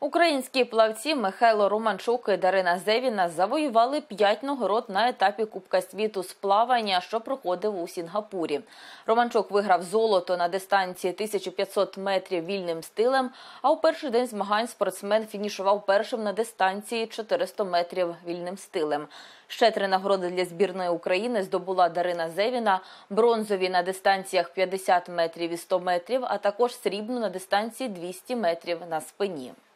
Українські плавці Михайло Романчук і Дарина Зевіна завоювали п'ять нагород на етапі Кубка світу з плавання, що проходив у Сінгапурі. Романчук виграв золото на дистанції 1500 метрів вільним стилем. А у перший день змагань спортсмен фінішував першим на дистанції 400 метрів вільним стилем. Ще три нагороди для збірної України здобула Дарина Зевіна, бронзові на дистанціях 50 метрів і 100 метрів, а також срібну на дистанції 200 метрів на спині.